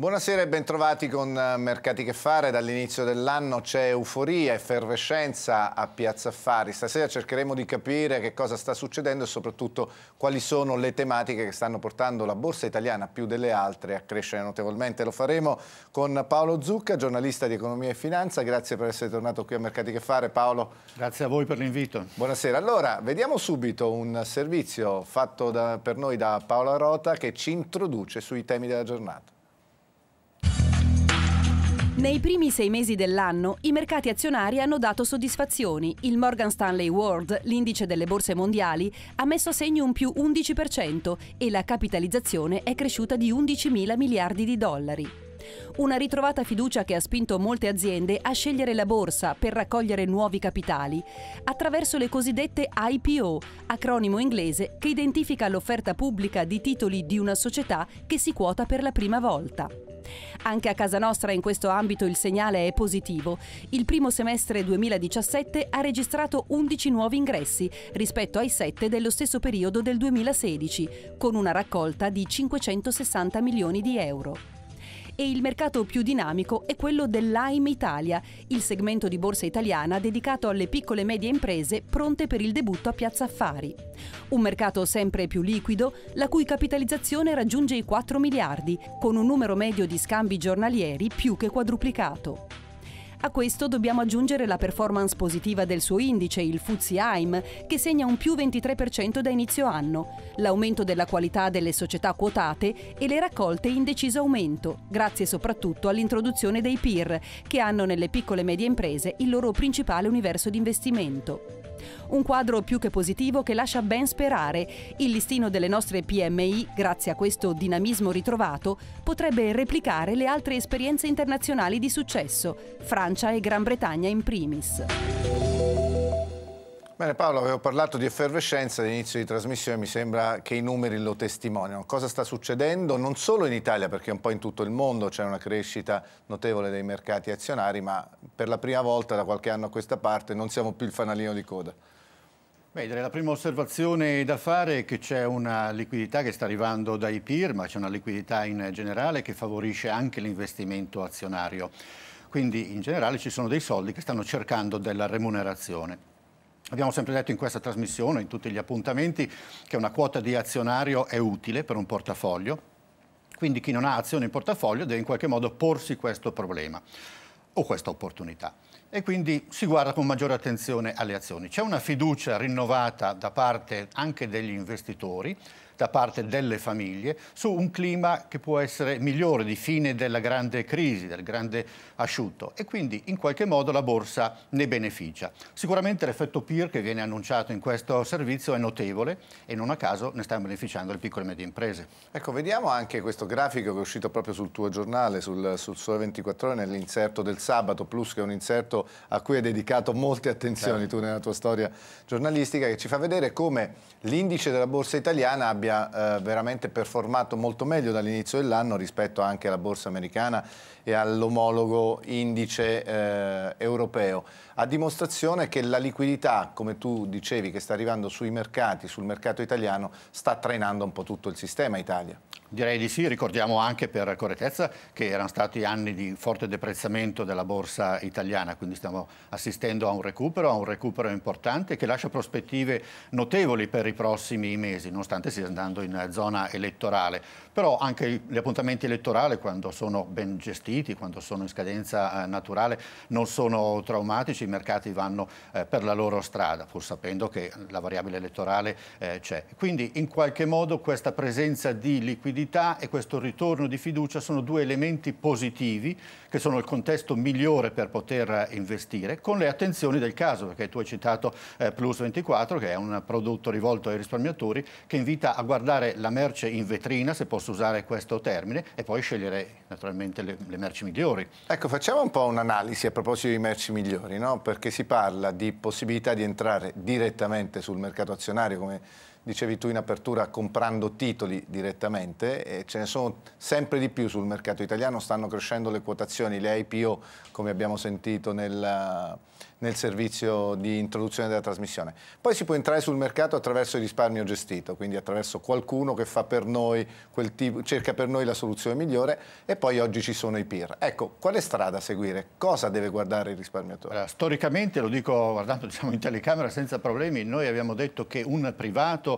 Buonasera e bentrovati con eh, Mercati che fare. Dall'inizio dell'anno c'è euforia, effervescenza a Piazza Affari. Stasera cercheremo di capire che cosa sta succedendo e soprattutto quali sono le tematiche che stanno portando la borsa italiana più delle altre a crescere notevolmente. Lo faremo con Paolo Zucca, giornalista di Economia e Finanza. Grazie per essere tornato qui a Mercati che fare. Paolo. Grazie a voi per l'invito. Buonasera. Allora, vediamo subito un servizio fatto da, per noi da Paola Rota che ci introduce sui temi della giornata. Nei primi sei mesi dell'anno i mercati azionari hanno dato soddisfazioni. Il Morgan Stanley World, l'indice delle borse mondiali, ha messo a segno un più 11% e la capitalizzazione è cresciuta di 11 mila miliardi di dollari. Una ritrovata fiducia che ha spinto molte aziende a scegliere la borsa per raccogliere nuovi capitali attraverso le cosiddette IPO, acronimo inglese che identifica l'offerta pubblica di titoli di una società che si quota per la prima volta. Anche a casa nostra in questo ambito il segnale è positivo. Il primo semestre 2017 ha registrato 11 nuovi ingressi rispetto ai 7 dello stesso periodo del 2016, con una raccolta di 560 milioni di euro e il mercato più dinamico è quello dell'AIM Italia, il segmento di borsa italiana dedicato alle piccole e medie imprese pronte per il debutto a Piazza Affari. Un mercato sempre più liquido, la cui capitalizzazione raggiunge i 4 miliardi, con un numero medio di scambi giornalieri più che quadruplicato. A questo dobbiamo aggiungere la performance positiva del suo indice, il FTSE AIM, che segna un più 23% da inizio anno, l'aumento della qualità delle società quotate e le raccolte in deciso aumento, grazie soprattutto all'introduzione dei PIR, che hanno nelle piccole e medie imprese il loro principale universo di investimento. Un quadro più che positivo che lascia ben sperare. Il listino delle nostre PMI, grazie a questo dinamismo ritrovato, potrebbe replicare le altre esperienze internazionali di successo, Francia e Gran Bretagna in primis. Bene Paolo, avevo parlato di effervescenza all'inizio di trasmissione, mi sembra che i numeri lo testimoniano. Cosa sta succedendo? Non solo in Italia, perché un po' in tutto il mondo c'è una crescita notevole dei mercati azionari, ma per la prima volta da qualche anno a questa parte non siamo più il fanalino di coda. Beh, la prima osservazione da fare è che c'è una liquidità che sta arrivando dai PIR, ma c'è una liquidità in generale che favorisce anche l'investimento azionario. Quindi in generale ci sono dei soldi che stanno cercando della remunerazione. Abbiamo sempre detto in questa trasmissione, in tutti gli appuntamenti, che una quota di azionario è utile per un portafoglio, quindi chi non ha azioni in portafoglio deve in qualche modo porsi questo problema o questa opportunità e quindi si guarda con maggiore attenzione alle azioni. C'è una fiducia rinnovata da parte anche degli investitori da parte delle famiglie su un clima che può essere migliore di fine della grande crisi, del grande asciutto e quindi in qualche modo la borsa ne beneficia. Sicuramente l'effetto peer che viene annunciato in questo servizio è notevole e non a caso ne stanno beneficiando le piccole e medie imprese. Ecco, vediamo anche questo grafico che è uscito proprio sul tuo giornale, sul, sul Sole 24 Ore, nell'inserto del sabato, plus che è un inserto a cui hai dedicato molte attenzioni eh. tu nella tua storia giornalistica, che ci fa vedere come l'indice della borsa italiana abbia abbia eh, veramente performato molto meglio dall'inizio dell'anno rispetto anche alla borsa americana e all'omologo indice eh, europeo, a dimostrazione che la liquidità, come tu dicevi, che sta arrivando sui mercati, sul mercato italiano, sta trainando un po' tutto il sistema Italia. Direi di sì, ricordiamo anche per correttezza che erano stati anni di forte deprezzamento della borsa italiana, quindi stiamo assistendo a un recupero, a un recupero importante che lascia prospettive notevoli per i prossimi mesi, nonostante stia andando in zona elettorale. Però anche gli appuntamenti elettorali, quando sono ben gestiti, quando sono in scadenza eh, naturale, non sono traumatici, i mercati vanno eh, per la loro strada, pur sapendo che la variabile elettorale eh, c'è. Quindi in qualche modo questa presenza di liquidità stabilità e questo ritorno di fiducia sono due elementi positivi che sono il contesto migliore per poter investire con le attenzioni del caso, perché tu hai citato eh, Plus 24 che è un prodotto rivolto ai risparmiatori che invita a guardare la merce in vetrina, se posso usare questo termine, e poi scegliere naturalmente le, le merci migliori. Ecco, facciamo un po' un'analisi a proposito di merci migliori, no? perché si parla di possibilità di entrare direttamente sul mercato azionario come dicevi tu in apertura, comprando titoli direttamente e ce ne sono sempre di più sul mercato italiano, stanno crescendo le quotazioni, le IPO come abbiamo sentito nel, nel servizio di introduzione della trasmissione. Poi si può entrare sul mercato attraverso il risparmio gestito, quindi attraverso qualcuno che fa per noi quel tipo, cerca per noi la soluzione migliore e poi oggi ci sono i peer. Ecco, quale strada seguire? Cosa deve guardare il risparmiatore? Allora, storicamente, lo dico guardando diciamo, in telecamera senza problemi, noi abbiamo detto che un privato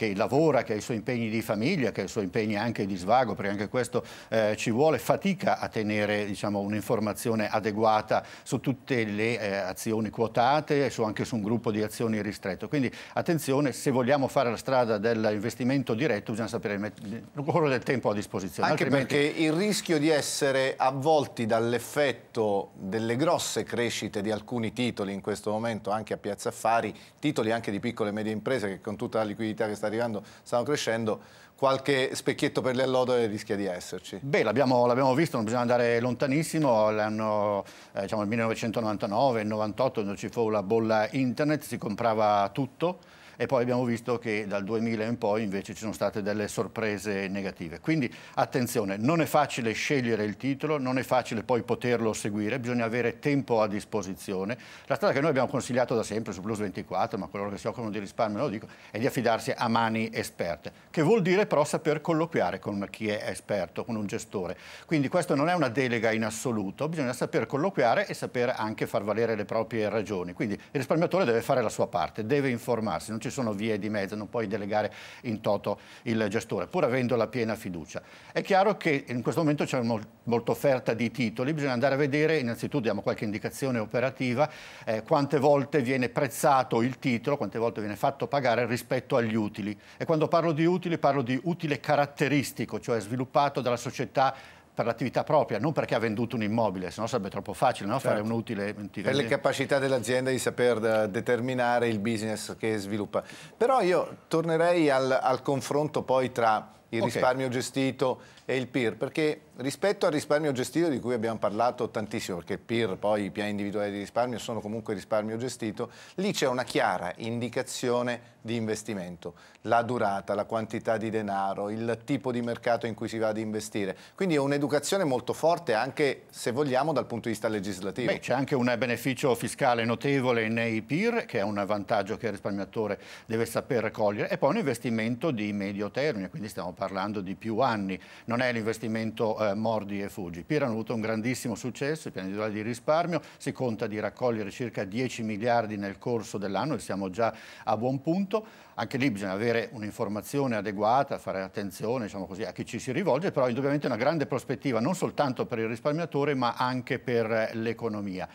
che lavora, che ha i suoi impegni di famiglia, che ha i suoi impegni anche di svago, perché anche questo eh, ci vuole, fatica a tenere diciamo, un'informazione adeguata su tutte le eh, azioni quotate e su, anche su un gruppo di azioni ristretto. Quindi attenzione, se vogliamo fare la strada dell'investimento diretto bisogna sapere mettere del tempo a disposizione. Anche altrimenti... perché il rischio di essere avvolti dall'effetto delle grosse crescite di alcuni titoli in questo momento, anche a Piazza Affari, titoli anche di piccole e medie imprese che con tutta la liquidità che sta arrivando, stanno crescendo, qualche specchietto per le allodole rischia di esserci. Beh, l'abbiamo visto, non bisogna andare lontanissimo, l'anno eh, diciamo, 1999, 98, quando ci fu la bolla internet, si comprava tutto, e poi abbiamo visto che dal 2000 in poi invece ci sono state delle sorprese negative. Quindi attenzione, non è facile scegliere il titolo, non è facile poi poterlo seguire, bisogna avere tempo a disposizione. La strada che noi abbiamo consigliato da sempre su Plus 24, ma coloro che si occupano di risparmio lo dico, è di affidarsi a mani esperte, che vuol dire però saper colloquiare con chi è esperto, con un gestore. Quindi questa non è una delega in assoluto, bisogna saper colloquiare e saper anche far valere le proprie ragioni. Quindi il risparmiatore deve fare la sua parte, deve informarsi, non ci ci sono vie di mezzo, non puoi delegare in toto il gestore, pur avendo la piena fiducia. È chiaro che in questo momento c'è mol molta offerta di titoli, bisogna andare a vedere, innanzitutto diamo qualche indicazione operativa, eh, quante volte viene prezzato il titolo, quante volte viene fatto pagare rispetto agli utili. E quando parlo di utili parlo di utile caratteristico, cioè sviluppato dalla società per l'attività propria, non perché ha venduto un immobile, sennò sarebbe troppo facile no? certo. fare un utile. Per le capacità dell'azienda di saper eh, determinare il business che sviluppa. Però io tornerei al, al confronto poi tra il risparmio okay. gestito e il PIR, perché rispetto al risparmio gestito di cui abbiamo parlato tantissimo, perché il PIR, poi i piani individuali di risparmio sono comunque risparmio gestito, lì c'è una chiara indicazione di investimento, la durata, la quantità di denaro, il tipo di mercato in cui si va ad investire. Quindi è un'educazione molto forte anche, se vogliamo, dal punto di vista legislativo. Beh, C'è anche un beneficio fiscale notevole nei PIR, che è un vantaggio che il risparmiatore deve saper cogliere, e poi un investimento di medio termine, quindi stiamo parlando di più anni. Non non è l'investimento eh, mordi e fuggi. Pira hanno avuto un grandissimo successo, i piani individuali di risparmio, si conta di raccogliere circa 10 miliardi nel corso dell'anno e siamo già a buon punto. Anche lì bisogna avere un'informazione adeguata, fare attenzione diciamo così, a chi ci si rivolge, però indubbiamente è una grande prospettiva non soltanto per il risparmiatore ma anche per l'economia.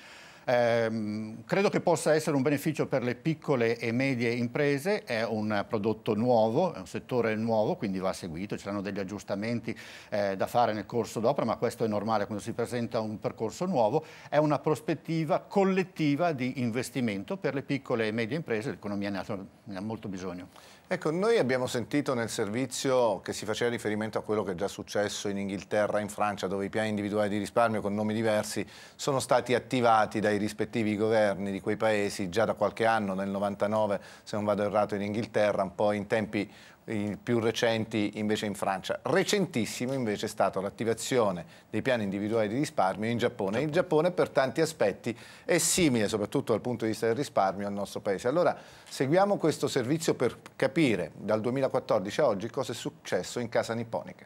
Eh, credo che possa essere un beneficio per le piccole e medie imprese, è un prodotto nuovo, è un settore nuovo, quindi va seguito, ci saranno degli aggiustamenti eh, da fare nel corso d'opera, ma questo è normale quando si presenta un percorso nuovo, è una prospettiva collettiva di investimento per le piccole e medie imprese, l'economia ne ha molto bisogno. Ecco, noi abbiamo sentito nel servizio che si faceva riferimento a quello che è già successo in Inghilterra, in Francia, dove i piani individuali di risparmio con nomi diversi sono stati attivati dai rispettivi governi di quei paesi già da qualche anno, nel 99 se non vado errato in Inghilterra, un po' in tempi i più recenti invece in Francia. Recentissimo invece è stata l'attivazione dei piani individuali di risparmio in Giappone. Il Giappone per tanti aspetti è simile, soprattutto dal punto di vista del risparmio, al nostro paese. Allora seguiamo questo servizio per capire dal 2014 a oggi cosa è successo in casa nipponica.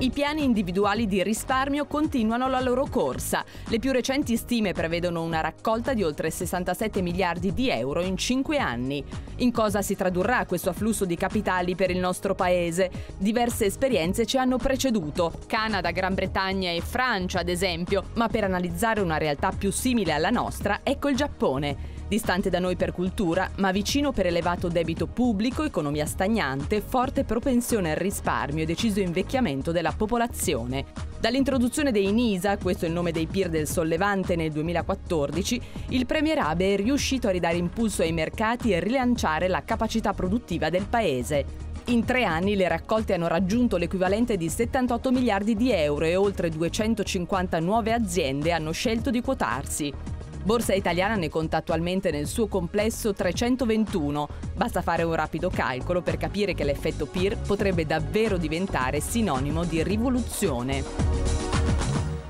I piani individuali di risparmio continuano la loro corsa. Le più recenti stime prevedono una raccolta di oltre 67 miliardi di euro in 5 anni. In cosa si tradurrà questo afflusso di capitali per il nostro paese? Diverse esperienze ci hanno preceduto, Canada, Gran Bretagna e Francia ad esempio, ma per analizzare una realtà più simile alla nostra ecco il Giappone distante da noi per cultura, ma vicino per elevato debito pubblico, economia stagnante, forte propensione al risparmio e deciso invecchiamento della popolazione. Dall'introduzione dei NISA, questo è il nome dei PIR del sollevante nel 2014, il Premier Abe è riuscito a ridare impulso ai mercati e rilanciare la capacità produttiva del paese. In tre anni le raccolte hanno raggiunto l'equivalente di 78 miliardi di euro e oltre 250 nuove aziende hanno scelto di quotarsi. Borsa Italiana ne conta attualmente nel suo complesso 321. Basta fare un rapido calcolo per capire che l'effetto PIR potrebbe davvero diventare sinonimo di rivoluzione.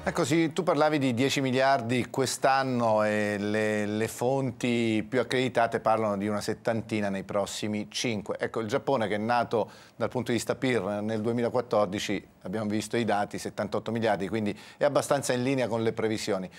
Ecco, sì, tu parlavi di 10 miliardi quest'anno e le, le, fonti più accreditate parlano di una settantina nei prossimi 5. Ecco, il Giappone che è nato dal punto di vista PIR nel 2014, abbiamo visto i dati, 78 miliardi, quindi è abbastanza in linea con le previsioni.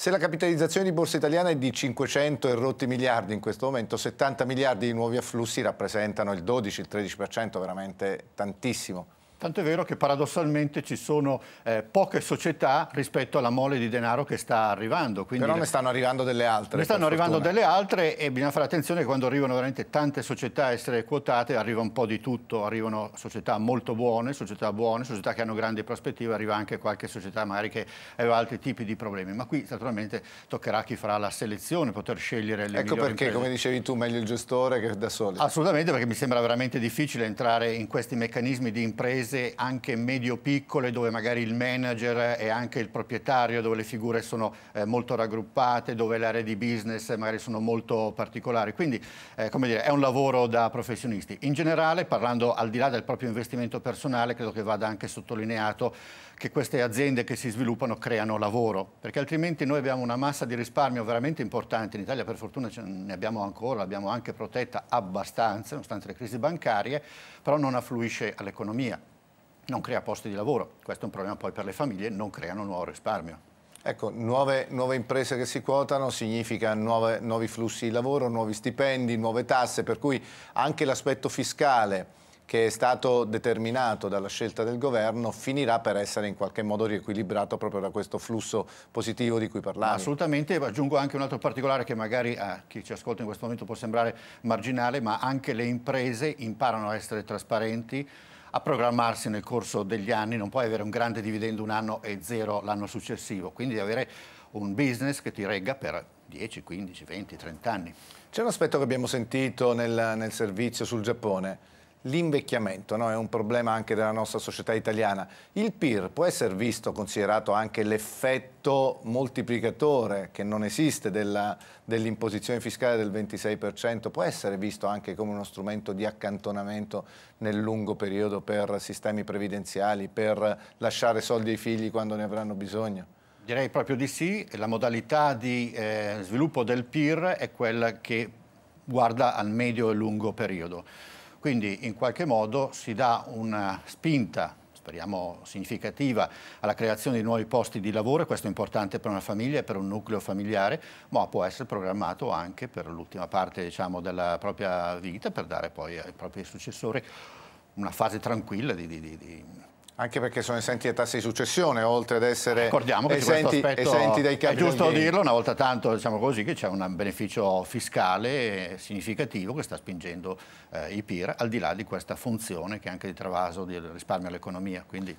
Se la capitalizzazione di Borsa Italiana è di 500 e rotti miliardi in questo momento, 70 miliardi di nuovi afflussi rappresentano il 12-13%, il veramente tantissimo. Tanto è vero che paradossalmente ci sono eh, poche società rispetto alla mole di denaro che sta arrivando. Quindi Però ne stanno arrivando delle altre. Ne stanno arrivando fortuna. delle altre e bisogna fare attenzione che quando arrivano veramente tante società a essere quotate arriva un po' di tutto, arrivano società molto buone, società buone, società che hanno grandi prospettive, arriva anche qualche società magari che aveva altri tipi di problemi. Ma qui naturalmente toccherà a chi farà la selezione, poter scegliere le Ecco perché, imprese. come dicevi tu, meglio il gestore che da soli. Assolutamente, perché mi sembra veramente difficile entrare in questi meccanismi di imprese imprese anche medio-piccole dove magari il manager è anche il proprietario, dove le figure sono eh, molto raggruppate, dove le aree di business magari sono molto particolari. Quindi eh, come dire, è un lavoro da professionisti. In generale, parlando al di là del proprio investimento personale, credo che vada anche sottolineato che queste aziende che si sviluppano creano lavoro, perché altrimenti noi abbiamo una massa di risparmio veramente importante, in Italia per fortuna ne abbiamo ancora, l'abbiamo anche protetta abbastanza, nonostante le crisi bancarie, però non affluisce all'economia non crea posti di lavoro. Questo è un problema poi per le famiglie, non creano nuovo risparmio. Ecco, nuove, nuove, imprese che si quotano significa nuove, nuovi flussi di lavoro, nuovi stipendi, nuove tasse, per cui anche l'aspetto fiscale che è stato determinato dalla scelta del governo finirà per essere in qualche modo riequilibrato proprio da questo flusso positivo di cui parlavo. Assolutamente, aggiungo anche un altro particolare che magari a eh, chi ci ascolta in questo momento può sembrare marginale, ma anche le imprese imparano a essere trasparenti, a programmarsi nel corso degli anni, non puoi avere un grande dividendo un anno e zero l'anno successivo, quindi devi avere un business che ti regga per 10, 15, 20, 30 anni. C'è un aspetto che abbiamo sentito nel, nel servizio sul Giappone, l'invecchiamento, no? è un problema anche della nostra società italiana. Il PIR può essere visto, considerato anche l'effetto moltiplicatore che non esiste dell'imposizione fiscale del 26%, può essere visto anche come uno strumento di accantonamento nel lungo periodo per sistemi previdenziali, per lasciare soldi ai figli quando ne avranno bisogno? Direi proprio di sì, la modalità di eh, sviluppo del PIR è quella che guarda al medio e lungo periodo. Quindi in qualche modo si dà una spinta speriamo significativa, alla creazione di nuovi posti di lavoro, questo è importante per una famiglia e per un nucleo familiare, ma può essere programmato anche per l'ultima parte diciamo, della propria vita per dare poi ai propri successori una fase tranquilla di, di, di anche perché sono esenti dai tassi di successione, oltre ad essere Ricordiamo che esenti, esenti dai capi. È giusto dirlo una volta tanto, diciamo così, che c'è un beneficio fiscale significativo che sta spingendo eh, i PIR al di là di questa funzione che è anche di travaso di risparmio all'economia. Quindi...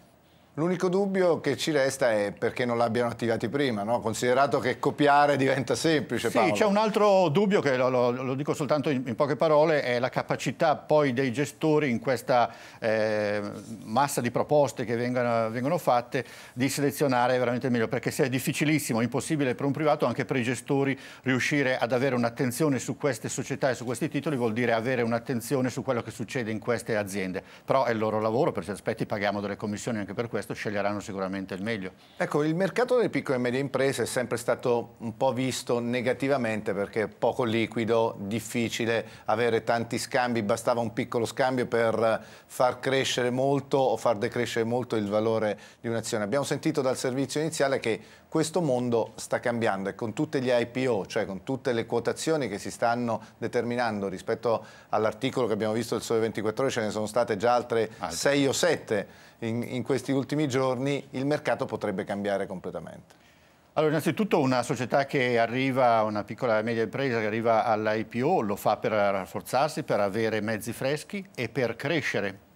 L'unico dubbio che ci resta è perché non l'abbiano attivati prima, no? considerato che copiare diventa semplice. Paolo. Sì, c'è un altro dubbio che lo, lo, lo dico soltanto in, in, poche parole, è la capacità poi dei gestori in questa eh, massa di proposte che vengono, vengono, fatte di selezionare veramente meglio, perché se è difficilissimo, impossibile per un privato, anche per i gestori riuscire ad avere un'attenzione su queste società e su questi titoli vuol dire avere un'attenzione su quello che succede in queste aziende. Però è il loro lavoro, per certi aspetti paghiamo delle commissioni anche per questo questo sceglieranno sicuramente il meglio. Ecco, il mercato delle piccole e medie imprese è sempre stato un po' visto negativamente perché poco liquido, difficile avere tanti scambi, bastava un piccolo scambio per far crescere molto o far decrescere molto il valore di un'azione. Abbiamo sentito dal servizio iniziale che questo mondo sta cambiando e con tutti gli IPO, cioè con tutte le quotazioni che si stanno determinando rispetto all'articolo che abbiamo visto del Sole 24 Ore, ce ne sono state già altre 6 o 7 in, in questi ultimi ultimi giorni, il mercato potrebbe cambiare completamente? Allora, innanzitutto una società che arriva, una piccola e media impresa che arriva all'IPO lo fa per rafforzarsi, per avere mezzi freschi e per crescere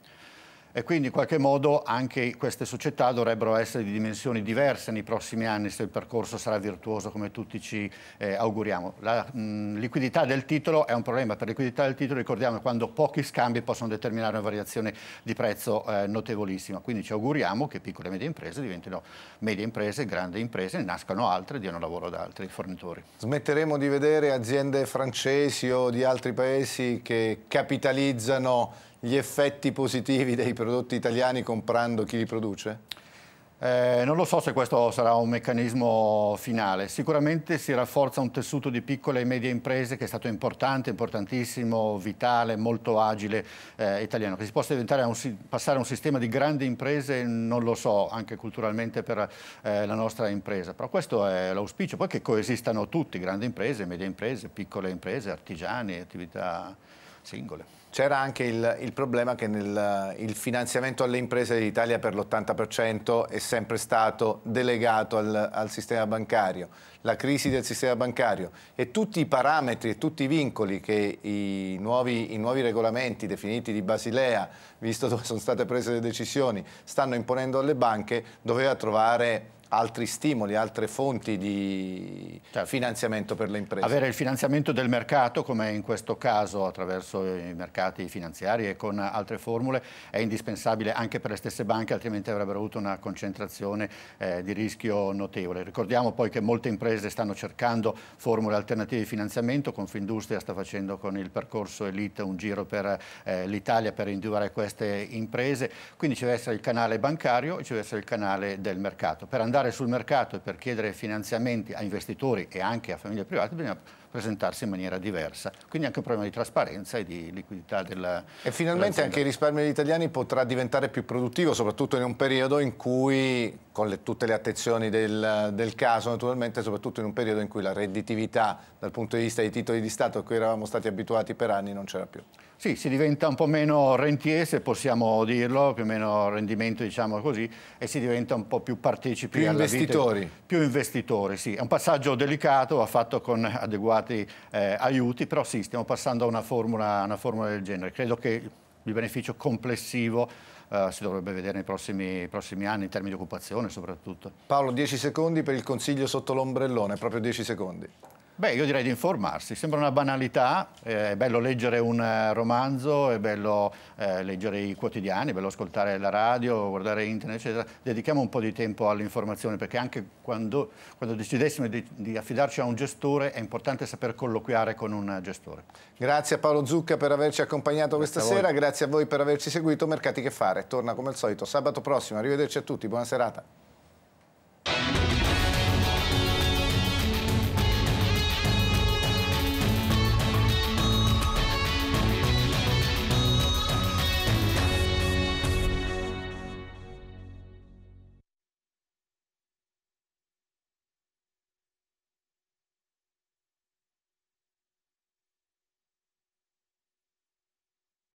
e quindi in qualche modo anche queste società dovrebbero essere di dimensioni diverse nei prossimi anni se il percorso sarà virtuoso come tutti ci eh, auguriamo. La mh, liquidità del titolo è un problema, per liquidità del titolo ricordiamo quando pochi scambi possono determinare una variazione di prezzo eh, notevolissima, quindi ci auguriamo che piccole e medie imprese diventino medie imprese, grandi imprese, nascano altre e diano lavoro ad altri fornitori. Smetteremo di vedere aziende francesi o di altri paesi che capitalizzano gli effetti positivi dei prodotti italiani comprando chi li produce? Eh, non lo so se questo sarà un meccanismo finale, sicuramente si rafforza un tessuto di piccole e medie imprese che è stato importante, importantissimo, vitale, molto agile eh, italiano, che si possa un, passare a un sistema di grandi imprese non lo so, anche culturalmente per eh, la nostra impresa, però questo è l'auspicio, poi che coesistano tutti, grandi imprese, medie imprese, piccole imprese, artigiani, attività singole. C'era anche il, il, problema che nel, il finanziamento alle imprese dell'Italia per l'80% è sempre stato delegato al, al, sistema bancario. La crisi del sistema bancario e tutti i parametri e tutti i vincoli che i nuovi, i nuovi regolamenti definiti di Basilea, visto dove sono state prese le decisioni, stanno imponendo alle banche, doveva trovare altri stimoli, altre fonti di certo. finanziamento per le imprese. Avere il finanziamento del mercato, come in questo caso attraverso i mercati finanziari e con altre formule, è indispensabile anche per le stesse banche, altrimenti avrebbero avuto una concentrazione eh, di rischio notevole. Ricordiamo poi che molte imprese stanno cercando formule alternative di finanziamento, Confindustria sta facendo con il percorso Elite un giro per eh, l'Italia per individuare queste imprese, quindi ci deve essere il canale bancario e ci deve essere il canale del mercato. Per andare andare sul mercato e per chiedere finanziamenti a investitori e anche a famiglie private bisogna presentarsi in maniera diversa. Quindi anche un problema di trasparenza e di liquidità della E finalmente anche il risparmio degli italiani potrà diventare più produttivo, soprattutto in un periodo in cui, con le, tutte le attenzioni del, del, caso naturalmente, soprattutto in un periodo in cui la redditività dal punto di vista dei titoli di Stato a cui eravamo stati abituati per anni non c'era più. Sì, si diventa un po' meno rentier, se possiamo dirlo, più o meno rendimento, diciamo così, e si diventa un po' più partecipi più investitori. Vita, più investitori, sì. È un passaggio delicato, va fatto con adeguati eh, aiuti, però sì, stiamo passando a una formula, una formula del genere. Credo che il beneficio complessivo Uh, si dovrebbe vedere nei prossimi, prossimi, anni in termini di occupazione soprattutto. Paolo, 10 secondi per il consiglio sotto l'ombrellone, proprio 10 secondi. Beh, io direi di informarsi, sembra una banalità, eh, è bello leggere un eh, romanzo, è bello eh, leggere i quotidiani, è bello ascoltare la radio, guardare internet, eccetera. Dedichiamo un po' di tempo all'informazione perché anche quando, quando decidessimo di, di, affidarci a un gestore è importante saper colloquiare con un gestore. Grazie a Paolo Zucca per averci accompagnato grazie questa sera, grazie a voi per averci seguito. Mercati che fare, torna come al solito sabato prossimo, arrivederci a tutti, buona serata.